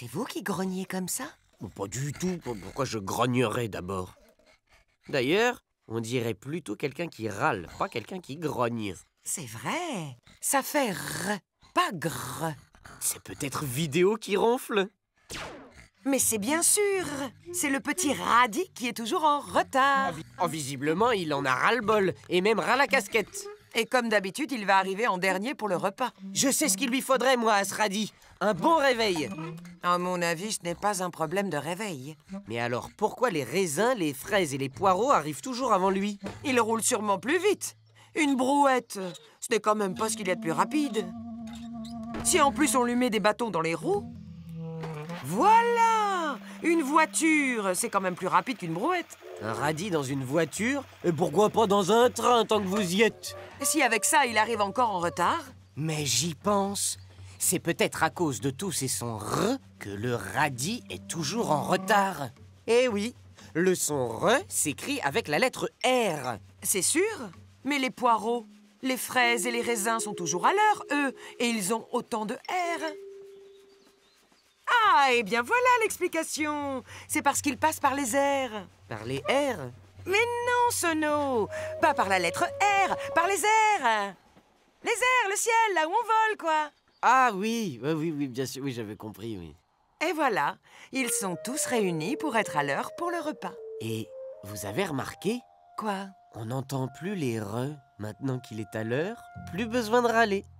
C'est vous qui grognez comme ça Pas du tout. Pourquoi je grognerais d'abord D'ailleurs, on dirait plutôt quelqu'un qui râle, pas quelqu'un qui grogne. C'est vrai. Ça fait r, pas gr. C'est peut-être vidéo qui ronfle. Mais c'est bien sûr C'est le petit radis qui est toujours en retard ah, oh, Visiblement, il en a ras-le-bol, et même ras la casquette et comme d'habitude, il va arriver en dernier pour le repas. Je sais ce qu'il lui faudrait, moi, à Un bon réveil. À mon avis, ce n'est pas un problème de réveil. Mais alors, pourquoi les raisins, les fraises et les poireaux arrivent toujours avant lui Il roule sûrement plus vite. Une brouette, ce n'est quand même pas ce qu'il y a de plus rapide. Si en plus on lui met des bâtons dans les roues... Voilà une voiture, c'est quand même plus rapide qu'une brouette. Un radis dans une voiture Et pourquoi pas dans un train tant que vous y êtes Si avec ça, il arrive encore en retard Mais j'y pense. C'est peut-être à cause de tous ces sons R que le radis est toujours en retard. Eh oui, le son R s'écrit avec la lettre R. C'est sûr Mais les poireaux, les fraises et les raisins sont toujours à l'heure, eux, et ils ont autant de R. Ah, eh bien voilà l'explication C'est parce qu'il passe par les airs Par les airs Mais non, Sono Pas par la lettre R, par les airs Les airs, le ciel, là où on vole, quoi Ah oui, oui, oui, bien sûr, oui, j'avais compris, oui. Et voilà, ils sont tous réunis pour être à l'heure pour le repas. Et vous avez remarqué Quoi On n'entend plus les re. Maintenant qu'il est à l'heure, plus besoin de râler.